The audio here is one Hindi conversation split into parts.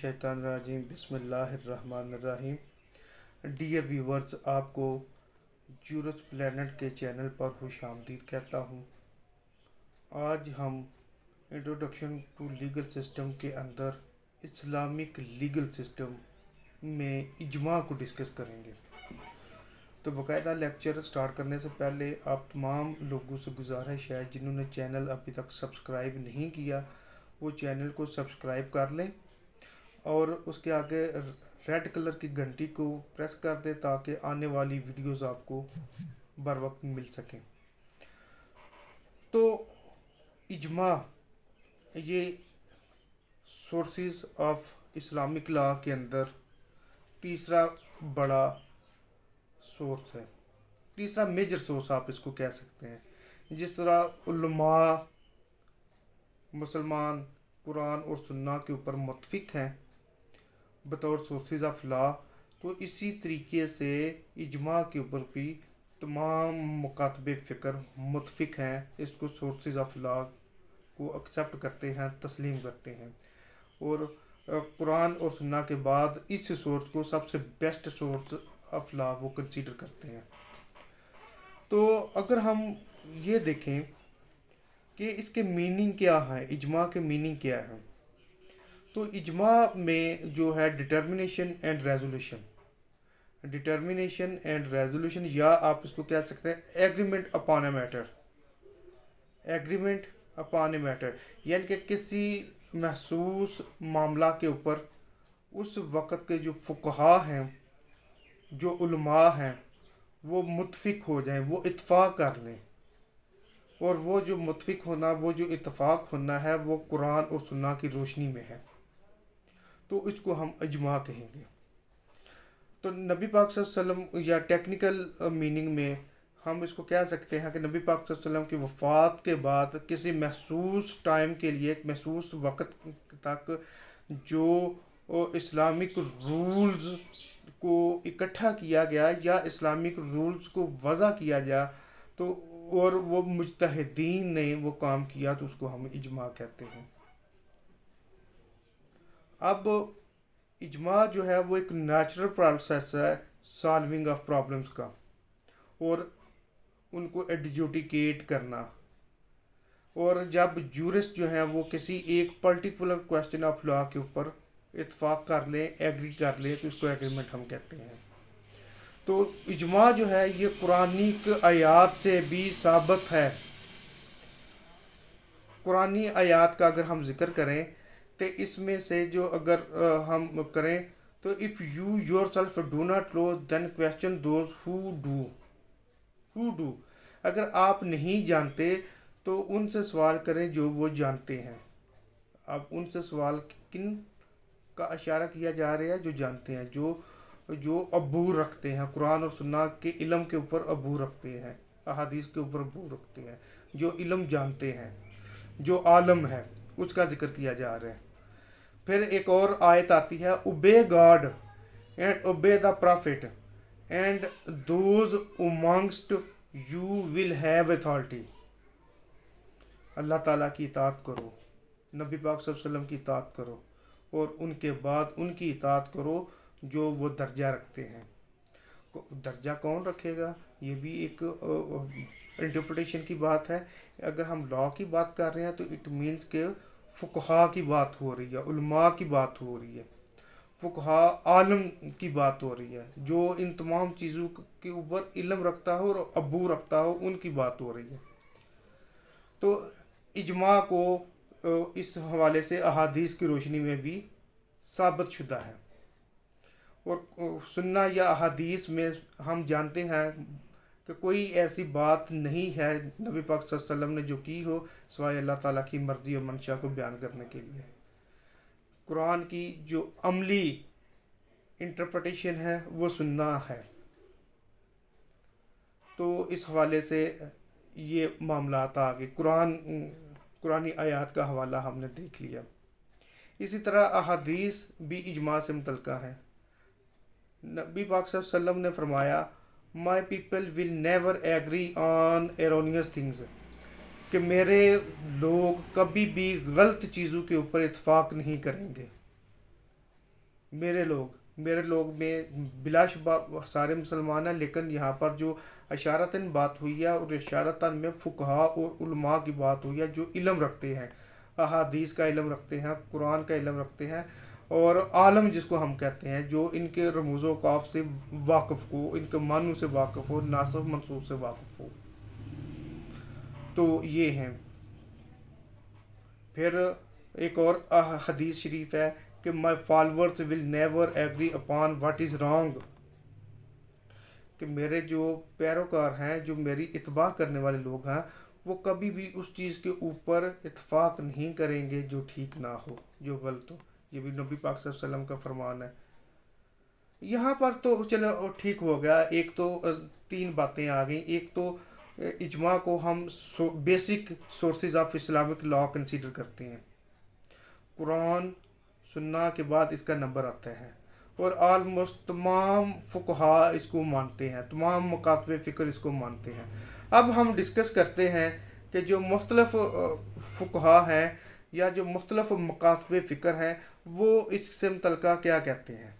शैतान राजीम बसमीम डियर व्यूवर्स आपको जूरस प्लानट के चैनल पर खुश आमदीद कहता हूँ आज हम इंट्रोडक्शन टू लीगल सिस्टम के अंदर इस्लामिक लीगल सिस्टम में इजमा को डिस्कस करेंगे तो बाकायदा लेक्चर स्टार्ट करने से पहले आप तमाम लोगों से गुजारिश है जिन्होंने चैनल अभी तक सब्सक्राइब नहीं किया वो चैनल को सब्सक्राइब कर लें और उसके आगे रेड कलर की घंटी को प्रेस कर दें ताकि आने वाली वीडियोस आपको बर वक्त मिल सकें तो इजमा ये सोर्सेज ऑफ इस्लामिक लॉ के अंदर तीसरा बड़ा सोर्स है तीसरा मेजर सोर्स आप इसको कह सकते हैं जिस तरह उलमा मुसलमान कुरान और सुन्ना के ऊपर मुतफिक हैं बतौर सोर्सेज ऑफ लॉ तो इसी तरीके से इजमा के ऊपर भी तमाम मकातब फ़िक्र मुतफिक हैं इसको सोर्सेज ऑफ लॉ को एक्सेप्ट करते हैं तस्लीम करते हैं और कुरान और सुन्ना के बाद इस सोर्स को सबसे बेस्ट सोर्स ऑफ लॉ वो कंसीडर करते हैं तो अगर हम ये देखें कि इसके मीनिंग क्या है इजमा के मीनिंग क्या है तो इजमा में जो है determination and resolution determination and resolution या आप इसको कह सकते हैं agreement upon a matter agreement upon a matter यानी कि किसी महसूस मामला के ऊपर उस वक़्त के जो फुकहा हैं जो उलमा हैं वो मुतफिक हो जाएं वो इतफ़ाक़ कर लें और वो जो मुतफिक होना वो जो इतफ़ाक़ होना है वो कुरान और सुन्ना की रोशनी में है तो इसको हम अजमा कहेंगे तो नबी पाक सल्लम या टेक्निकल मीनिंग में हम इसको कह सकते हैं कि नबी पाक सल्लम की वफ़ात के बाद किसी महसूस टाइम के लिए एक महसूस वक्त तक जो इस्लामिक रूल्स को इकट्ठा किया गया या इस्लामिक रूल्स को वज़ा किया गया तो और वो मुजतहदीन ने वो काम किया तो उसको हम इजमा कहते हैं अब इजमा जो है वो एक नेचुरल प्रोसेस है सॉल्विंग ऑफ प्रॉब्लम्स का और उनको एडजुटिकेट करना और जब जूरिस्ट जो हैं वो किसी एक पर्टिकुलर क्वेश्चन ऑफ लॉ के ऊपर इतफाक़ कर लें एग्री कर लें तो इसको एग्रीमेंट हम कहते हैं तो इजमा जो है ये कुरानी आयात से भी साबित है कुरानी आयात का अगर हम जिक्र करें तो इसमें से जो अगर हम करें तो if you yourself do not know then question those who do who do अगर आप नहीं जानते तो उनसे सवाल करें जो वो जानते हैं आप उनसे सवाल किन का इशारा किया जा रहा है जो जानते हैं जो जो अबूर रखते हैं कुरान और सुन्ना के इलम के ऊपर अबूर रखते हैं अहादीस के ऊपर अबूर रखते हैं जो इलम जानते हैं जो आलम है उसका जिक्र किया जा रहा है फिर एक और आयत आती है obey God and obey the prophet and those amongst you will have authority अल्लाह ताला की इतात करो नबी पाक वसल्लम की इतात करो और उनके बाद उनकी इतात करो जो वो दर्जा रखते हैं दर्जा कौन रखेगा ये भी एक इंटरप्रटेशन की बात है अगर हम लॉ की बात कर रहे हैं तो इट मीन्स के फ़ुकहा की बात हो रही है उलमा की बात हो रही है फ़ुकहा आलम की बात हो रही है जो इन तमाम चीज़ों के ऊपर इलम रखता हो और अबू रखता हो उनकी बात हो रही है तो इजमा को इस हवाले से अहादीस की रोशनी में भी साबित शुदा है और सुन्ना या अहादीस में हम जानते हैं तो कोई ऐसी बात नहीं है नबी पाक वसल्लम ने जो की हो सवाए अल्लाह ताला की मर्ज़ी और मंशा को बयान करने के लिए कुरान की जो अमली इंटरप्रटेशन है वो सुनना है तो इस हवाले से ये मामला आता आगे कुरान कुरानी आयात का हवाला हमने देख लिया इसी तरह अहादीस भी इजमा से मुतलका है नबी पाक वसल्लम ने फरमाया my people will never agree on erroneous things कि मेरे लोग कभी भी गलत चीज़ों के ऊपर इतफाक़ नहीं करेंगे मेरे लोग मेरे लोग में बिलाश सारे मुसलमान हैं लेकिन यहाँ पर जो अशारतन बात हुई है और अशारतन में फ़ुकहा और उलमा की बात हुई है जो इलम रखते हैं अहादीस का इलम रखते हैं कुरान का इलम रखते हैं और आलम जिसको हम कहते हैं जो इनके रमोज़ काफ से वाकफ़ हो इनके मानू से वाकफ़ हो नासफ मनसूब से वाकफ़ हो तो ये हैं फिर एक और हदीस शरीफ है कि my followers will never agree upon what is wrong कि मेरे जो पैरोकार हैं जो मेरी इतबा करने वाले लोग हैं वो कभी भी उस चीज़ के ऊपर इतफाक़ नहीं करेंगे जो ठीक ना हो जो गलत हो ये भी नबी पाक वसल्लम का फरमान है यहाँ पर तो चलो ठीक हो गया एक तो तीन बातें आ गई एक तो इजमा को हम so, basic sources of Islamic law consider करते हैं कुरान सुन्ना के बाद इसका नंबर आता है और आलमोस्ट तमाम फुकहा इसको मानते हैं तमाम मकातब फ़िक्र इसको मानते हैं अब हम डिस्कस करते हैं कि जो मुख्तलफ़ फुकहा हैं या जो मुख्तलफ़ मकासब फ़िक्र हैं वो इससे मुतल क्या कहते हैं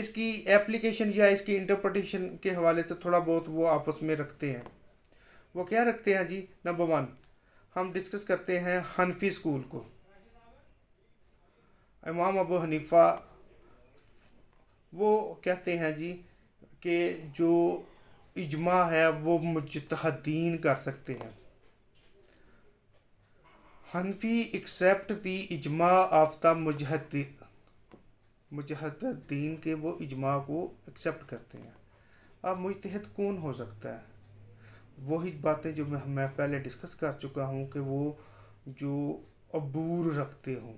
इसकी एप्लीकेशन या इसकी इंटरप्रटेशन के हवाले से थोड़ा बहुत वो आपस में रखते हैं वो क्या रखते हैं जी नंबर वन हम डिस्कस करते हैं हनफी स्कूल को इमाम अबू हनीफा वो कहते हैं जी कि जो इजमा है वो मुजतहदीन कर सकते हैं Hanafi accept the ijma of the mujahid के वो इजमा को एक्सेप्ट करते हैं अब मुजतहद कौन हो सकता है वही बातें जो मैं मैं पहले डिस्कस कर चुका हूँ कि वो जो अबूर रखते हों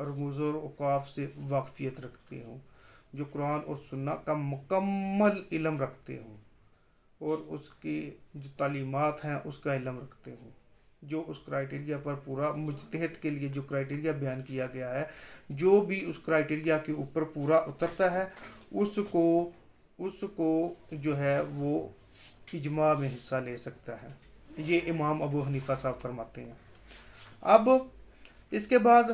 और मुजर अकाफ से वाकफियत रखते हों जो कुरान और सुन्ना का मुकम्मल इलम रखते हों और उसकी जो तालीमत हैं उसका इलम रखते हों जो उस क्राइटेरिया पर पूरा मुजतहद के लिए जो क्राइटेरिया बयान किया गया है जो भी उस क्राइटेरिया के ऊपर पूरा उतरता है उसको उसको जो है वो इजमा में हिस्सा ले सकता है ये इमाम अबू हनीफा साहब फरमाते हैं अब इसके बाद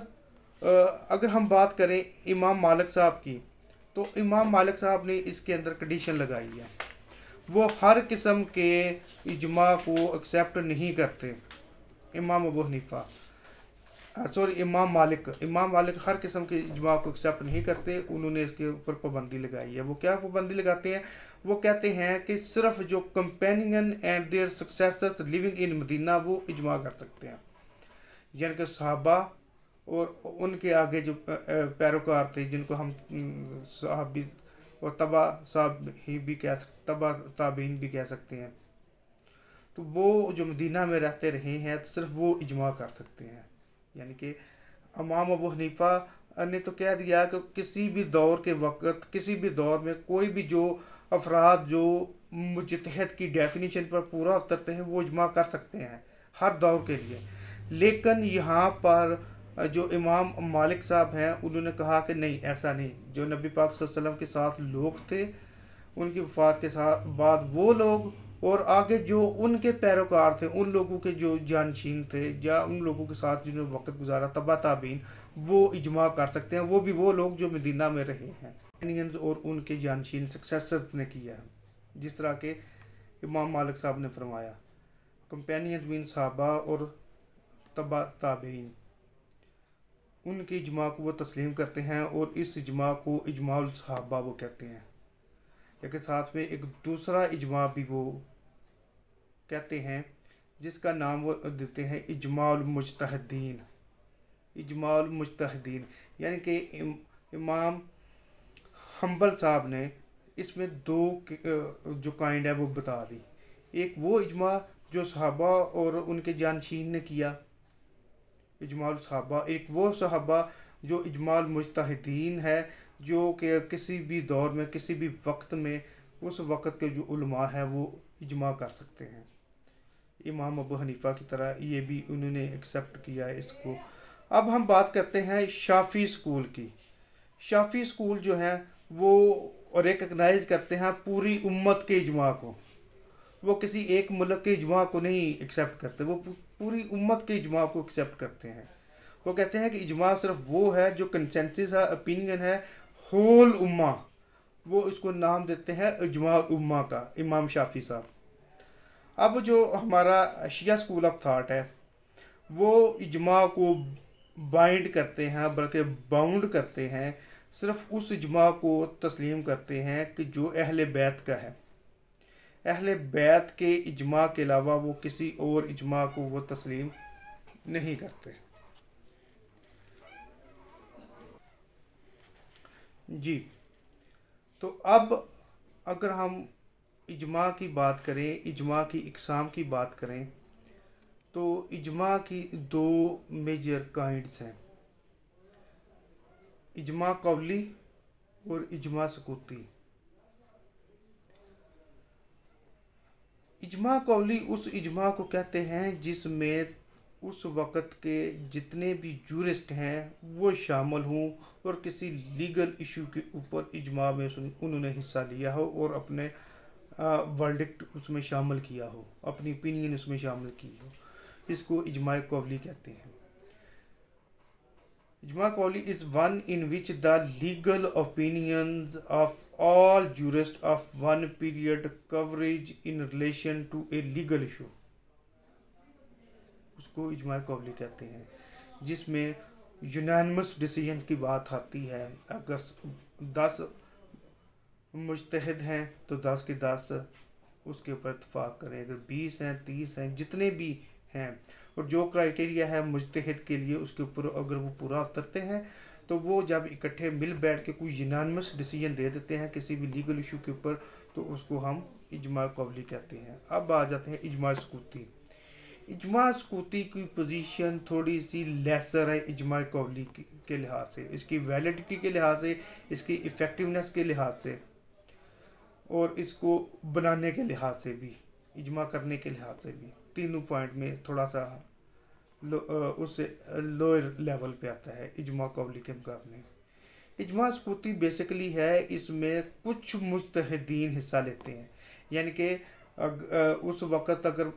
अगर हम बात करें इमाम मालिक साहब की तो इमाम मालिक साहब ने इसके अंदर कंडीशन लगाई है वो हर किस्म के इजमा को एक्सेप्ट नहीं करते इमाम अबू हनीफा सॉरी इमाम मालिक इमाम मालिक हर किस्म के इजमा को एक्सेप्ट नहीं करते उन्होंने इसके ऊपर पाबंदी लगाई है वो क्या पाबंदी लगाते हैं वो कहते हैं कि सिर्फ जो companion and their successors living in Medina वो इजमा कर सकते हैं यानी कि सहाबा और उनके आगे जो पैरोकार थे जिनको हम सहाबी और तबा साहब भी कह सकते तबा ताबीन भी कह सकते हैं तो वो जो मदीना में रहते रहे हैं तो सिर्फ वो इजमा कर सकते हैं यानी कि इमाम अबू हनीफा ने तो कह दिया कि किसी भी दौर के वक्त किसी भी दौर में कोई भी जो अफराद जो मुजतहद की डेफिनेशन पर पूरा उतरते हैं वो इजमा कर सकते हैं हर दौर के लिए लेकिन यहाँ पर जो इमाम मालिक साहब हैं उन्होंने कहा कि नहीं ऐसा नहीं जो नबी पाक वसल्लम के साथ लोग थे उनकी वफात के साथ बाद वो लोग और आगे जो उनके पैरोकार थे उन लोगों के जो जानशीन थे या उन लोगों के साथ जिन्होंने वक्त गुजारा तबा ताबीन वो इजमा कर सकते हैं वो भी वो लोग जो मदीना में रहे हैं और उनके जानशीन सक्सेस ने किया जिस तरह के इमाम मालिक साहब ने फरमाया कंपेनियंस बीन साहबा और तबा ताबीन उनके इजमा को वो तस्लीम करते हैं और इस इजमा को इजमा साहबा वो कहते हैं लेकिन साथ में एक दूसरा इजमा भी वो कहते हैं जिसका नाम वो देते हैं इजमालमजतहदीन इजमालमजतहदीन यानी कि इम, इमाम हम्बल साहब ने इसमें दो जो काइंड है वो बता दी एक वो इजमा जो सहाबा और उनके जानशीन ने किया इजमाल सहाबा एक वो सहाबा जो इजमाल मुश्तिन है जो कि किसी भी दौर में किसी भी वक्त में उस वक्त के जो उलमा है वो इजमा कर सकते हैं इमाम अबू हनीफा की तरह ये भी उन्होंने एक्सेप्ट किया है इसको अब हम बात करते हैं शाफ़ी स्कूल की शाफ़ी स्कूल जो है वो रिकगनाइज करते हैं पूरी उम्मत के इजमा को वो किसी एक मुल्क के इजमा को नहीं एक्सेप्ट करते वो पूरी उम्मत के इजमा को एक्सेप्ट करते हैं वो कहते हैं कि इजमा सिर्फ वो है जो कंसेंसिस ओपिनियन है होल उम्मा वो इसको नाम देते हैं इजमा उम्मा का इमाम शाफी साहब अब जो हमारा शिया स्कूल ऑफ थाट है वो इजमा को बाइंड करते हैं बल्कि बाउंड करते हैं सिर्फ उस इजमा को तस्लीम करते हैं कि जो अहल बैत का है अहल बैत के इजमा के अलावा वो किसी और इजमा को वो तस्लीम नहीं करते जी तो अब अगर हम इजमा की बात करें इजमा की इकसाम की बात करें तो इजमा की दो मेजर काइंड्स हैं इजमा कौली और इजमा सकूती इजमा कौली उस इजमा को कहते हैं जिसमें उस वक़्त के जितने भी जूरिस्ट हैं वो शामिल हों और किसी लीगल इशू के ऊपर इजमा में उन्होंने हिस्सा लिया हो और अपने वर्डिक्ट उसमें शामिल किया हो अपनी ओपिनियन उसमें शामिल की हो इसको इजमा कोवली कहते हैं इजमा कोवली is one in which the legal opinion of all jurist of one period coverage in relation to a legal issue जिसको इजमा कबली कहते हैं जिसमें यूनानमस डिसीजन की बात आती है अगर दस मुश्तहद हैं तो दस के दस उसके ऊपर इतफाक़ करें अगर बीस हैं तीस हैं जितने भी हैं और जो क्राइटेरिया है मुश्तहद के लिए उसके ऊपर अगर वो पूरा उतरते हैं तो वो जब इकट्ठे मिल बैठ के कोई यूनानमस डिसीजन दे देते हैं किसी भी लीगल इशू के ऊपर तो उसको हम इजमा कबली कहते हैं अब आ जाते हैं इजमा सकूती इजमा सकूती की पोजीशन थोड़ी सी लेसर है इजमा कौली के लिहाज से इसकी वैलिडिटी के लिहाज से इसकी इफ़ेक्टिवनेस के लिहाज से और इसको बनाने के लिहाज से भी इजमा करने के लिहाज से भी तीनों पॉइंट में थोड़ा सा लो, उससे लोअर लेवल पे आता है इजमा कौली के मुकाबले इजमा सकूती बेसिकली है इसमें कुछ मुस्तहदीन हिस्सा लेते हैं यानी कि उस वक़्त अगर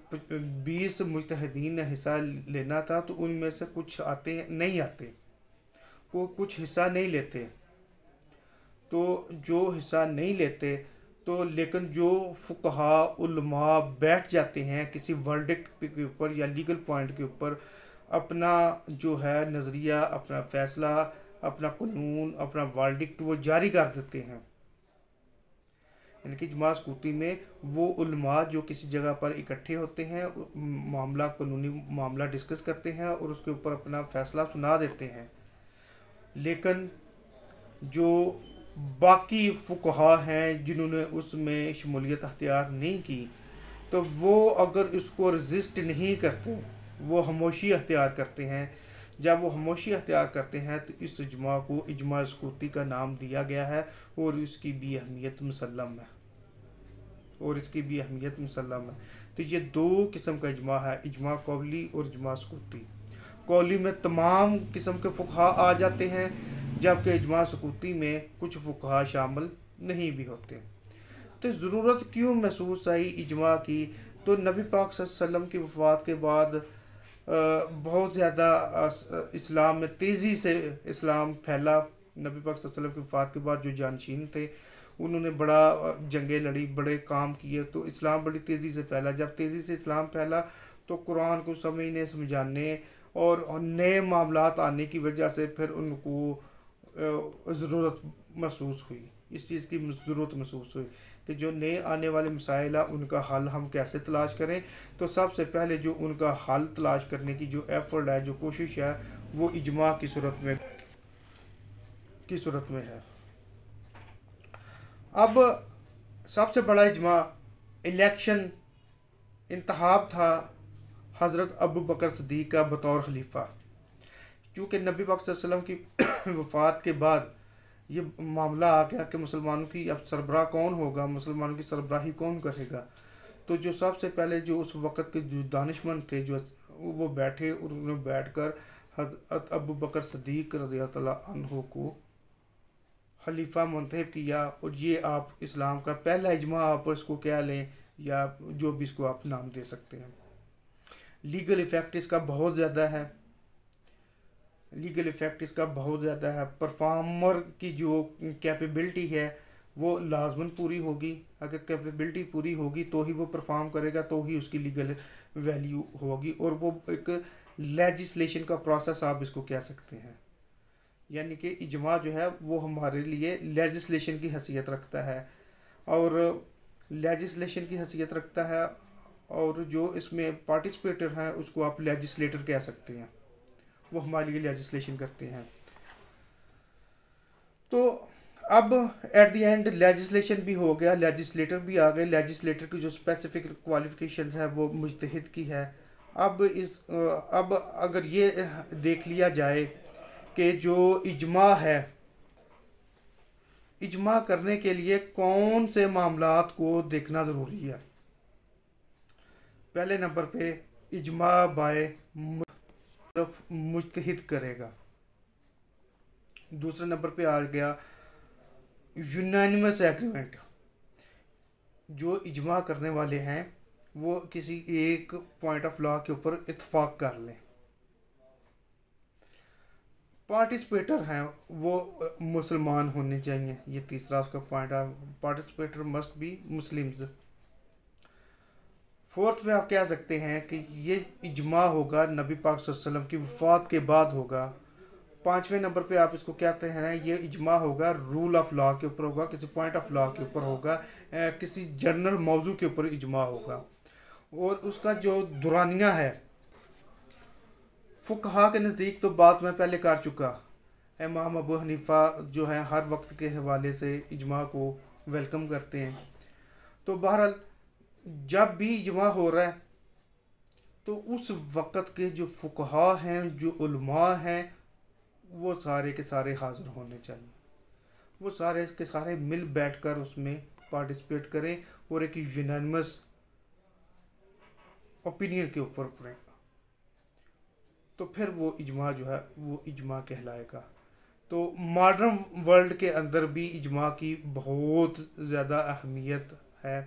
20 मुजतहदीन ने हिस्सा लेना था तो उनमें से कुछ आते नहीं आते को कुछ हिस्सा नहीं लेते तो जो हिस्सा नहीं लेते तो लेकिन जो फुकहा बैठ जाते हैं किसी वर्डिक्ट के ऊपर या लीगल पॉइंट के ऊपर अपना जो है नज़रिया अपना फ़ैसला अपना कानून अपना वर्डिक्ट वो जारी कर देते हैं यानी कि जमा स्कूती में वो उलमा जो किसी जगह पर इकट्ठे होते हैं मामला कानूनी मामला डिस्कस करते हैं और उसके ऊपर अपना फ़ैसला सुना देते हैं लेकिन जो बाकी फुकहा हैं जिन्होंने उसमें शमूलियत अख्तियार नहीं की तो वो अगर इसको रजिस्ट नहीं करते वो हमोशी अख्तियार करते हैं जब वो हमोशी अख्तियार करते हैं तो इस इजमा को इजमा स्कूती का नाम दिया गया है और इसकी भी अहमियत मुसलम है और इसकी भी अहमियत मुसलम है तो ये दो किस्म का इजमा है इजमा कौली और इजमा सकूती कौली में तमाम किस्म के फुकहा आ जाते हैं जबकि इजमा सकूती में कुछ फुकहा शामिल नहीं भी होते तो ज़रूरत क्यों महसूस आई इजमा की तो नबी पाक सल्लम की वफात के बाद बहुत ज़्यादा इस्लाम में तेज़ी से इस्लाम फैला नबी पाक सल्लम की वफात के बाद जो जानशीन थे उन्होंने बड़ा जंगे लड़ी बड़े काम किए तो इस्लाम बड़ी तेज़ी से फैला जब तेज़ी से इस्लाम फैला तो कुरान को समझने समझाने और नए मामला आने की वजह से फिर उनको ज़रूरत महसूस हुई इस चीज़ की ज़रूरत महसूस हुई कि जो नए आने वाले मसाइल हैं उनका हल हम कैसे तलाश करें तो सबसे पहले जो उनका हल तलाश करने की जो एफर्ट है जो कोशिश है वो इजमा की सूरत में की सूरत में है अब सबसे बड़ा इजमा इलेक्शन इंतहाब था हज़रत अबू बकर सदीक का बतौर खलीफा चूँकि नबी वसल्लम की वफ़ात के बाद ये मामला आ गया कि मुसलमानों की अब सरबराह कौन होगा मुसलमानों की सरबराही कौन करेगा तो जो सबसे पहले जो उस वक़्त के जो दानशमंद थे जो वो बैठे और उन्होंने बैठ कर हज़रत अबू बकर सदीक रज़ी को खलीफा मंतब किया और ये आप इस्लाम का पहला इजमा आप इसको क्या लें या जो भी इसको आप नाम दे सकते हैं लीगल इफ़ेक्ट इसका बहुत ज़्यादा है लीगल इफ़ेक्ट इसका बहुत ज़्यादा है परफॉर्मर की जो कैपेबिलिटी है वो लाजमन पूरी होगी अगर कैपेबिलिटी पूरी होगी तो ही वो परफॉर्म करेगा तो ही उसकी लीगल वैल्यू होगी और वो एक लेजिस्लेशन का प्रोसेस आप इसको कह सकते हैं यानी कि इजमा जो है वो हमारे लिए लेजिस्लेशन की हैसियत रखता है और लेजिस्लेशन की हैसियत रखता है और जो इसमें पार्टिसिपेटर हैं उसको आप लेजिस्लेटर कह सकते हैं वो हमारे लिए लेजिस्लेशन करते हैं तो अब एट द एंड लेजिस्लेशन भी हो गया लेजिस्लेटर भी आ गए लेजिस्लेटर की जो स्पेसिफिक क्वालिफिकेशन है वो मुजतहद की है अब इस अब अगर ये देख लिया जाए के जो इजमा है इजमा करने के लिए कौन से मामला को देखना ज़रूरी है पहले नंबर पे इजमा बाय तरफ करेगा दूसरे नंबर पे आ गया यूनानिमस एग्रीमेंट जो इजमा करने वाले हैं वो किसी एक पॉइंट ऑफ लॉ के ऊपर इतफाक़ कर लें पार्टिसिपेटर हैं वो मुसलमान होने चाहिए ये तीसरा उसका पॉइंट है participator must be Muslims fourth में आप कह सकते हैं कि ये इजमा होगा नबी पाक वसल्लम की वफात के बाद होगा पाँचवें नंबर पे आप इसको कहते हैं ये इजमा होगा रूल ऑफ लॉ के ऊपर होगा किसी पॉइंट ऑफ लॉ के ऊपर होगा किसी जनरल मौजू के ऊपर इजमा होगा और उसका जो दुरानिया है फुकहा के नज़दीक तो बात मैं पहले कर चुका इमाम अबू हनीफा जो है हर वक्त के हवाले से इजमा को वेलकम करते हैं तो बहरहाल जब भी इजमा हो रहा है तो उस वक़्त के जो फुकहा हैं जो उलमा हैं वो सारे के सारे हाज़िर होने चाहिए वो सारे के सारे मिल बैठ कर उसमें पार्टिसिपेट करें और एक यूनानमस ओपिनियन के ऊपर तो फिर वो इजमा जो है वो इजमा कहलाएगा तो मॉडर्न वर्ल्ड के अंदर भी इजमा की बहुत ज़्यादा अहमियत है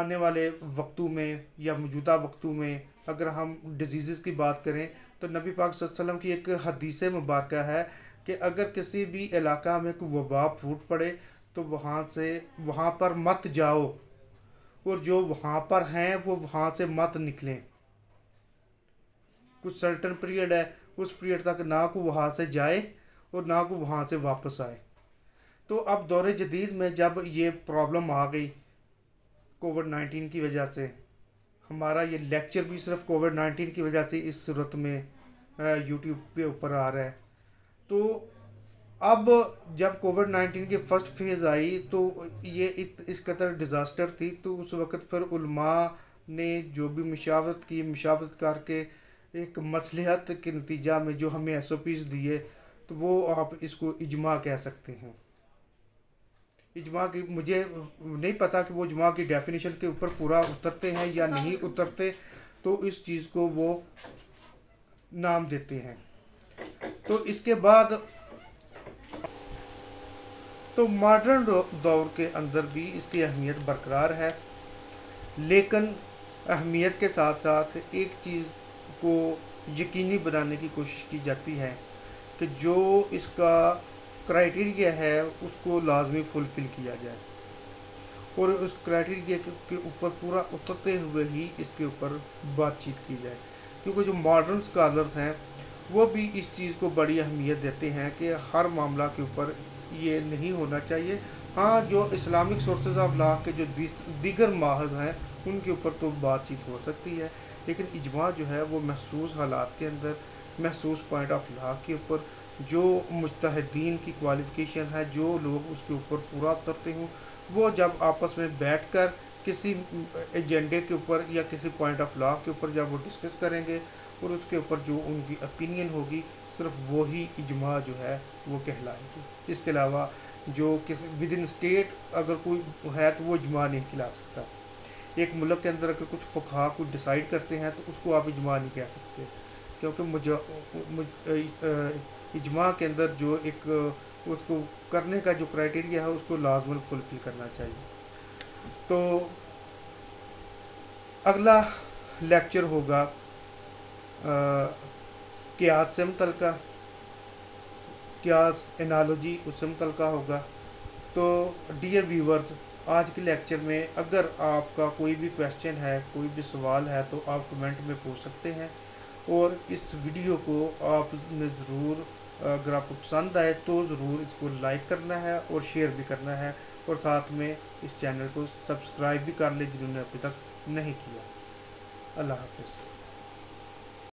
आने वाले वक्तों में या मौजूदा वक्तों में अगर हम डिजीज़ की बात करें तो नबी पाक वसल्लम की एक हदीस मुबारक है कि अगर किसी भी इलाका में कोई वबा फूट पड़े तो वहाँ से वहाँ पर मत जाओ और जो वहाँ पर हैं वो वहाँ से मत निकलें कुछ सर्टन पीरियड है उस पीरियड तक ना को वहाँ से जाए और ना को वहाँ से वापस आए तो अब दौरे जदीद में जब ये प्रॉब्लम आ गई कोविड नाइन्टीन की वजह से हमारा ये लेक्चर भी सिर्फ कोविड नाइन्टीन की वजह से इस सूरत में यूट्यूब पे ऊपर आ रहा है तो अब जब कोविड नाइन्टीन की फर्स्ट फेज़ आई तो ये इत, इस कदर डिज़ास्टर थी तो उस वक़्त फिर ने जो भी मशावत की मशावत करके एक मसलहत के नतीजा में जो हमें एस ओ पीज़ दिए तो वो आप इसको इजमा कह सकते हैं इजमा की मुझे नहीं पता कि वो इजमा की डेफिनेशन के ऊपर पूरा उतरते हैं या नहीं उतरते तो इस चीज़ को वो नाम देते हैं तो इसके बाद तो मॉडर्न दौर के अंदर भी इसकी अहमियत बरकरार है लेकिन अहमियत के साथ साथ एक चीज़ को यकीनी बनाने की कोशिश की जाती है कि जो इसका क्राइटेरिया है उसको लाजमी फुलफ़िल किया जाए और उस क्राइटेरिया के ऊपर पूरा उतरते हुए ही इसके ऊपर बातचीत की जाए क्योंकि जो मॉडर्न स्कॉलर्स हैं वो भी इस चीज़ को बड़ी अहमियत देते हैं कि हर मामला के ऊपर ये नहीं होना चाहिए हाँ जो इस्लामिक सोर्सेज ऑफ ला के जो दीगर माहज हैं उनके ऊपर तो बातचीत हो सकती है लेकिन इजमा जो है वो महसूस हालात के अंदर महसूस पॉइंट ऑफ ला के ऊपर जो मुस्तदीन की क्वालिफिकेशन है जो लोग उसके ऊपर पूरा उतरते हों वो जब आपस में बैठ कर किसी एजेंडे के ऊपर या किसी पॉइंट ऑफ लॉ के ऊपर जब वो डिस्कस करेंगे और उसके ऊपर जो उनकी ओपिनियन होगी सिर्फ वही इजमा जो है वो कहलाएगी इसके अलावा जो किसी विद इन स्टेट अगर कोई है तो वो इजमा नहीं खिला सकता एक मुल्क के अंदर अगर कुछ फ़खा कुछ डिसाइड करते हैं तो उसको आप इजमा नहीं कह सकते क्योंकि इजमा के अंदर जो एक उसको करने का जो क्राइटेरिया है उसको लाजमन फुलफिल करना चाहिए तो अगला लेक्चर होगा आ, क्या से तल का क्या एनालॉजी उसम तल का होगा तो डियर व्यूवर्स आज के लेक्चर में अगर आपका कोई भी क्वेश्चन है कोई भी सवाल है तो आप कमेंट में पूछ सकते हैं और इस वीडियो को आपने ज़रूर अगर आपको पसंद आए तो ज़रूर इसको लाइक करना है और शेयर भी करना है और साथ में इस चैनल को सब्सक्राइब भी कर ले जिन्होंने अभी तक नहीं किया अल्लाह हाफिज़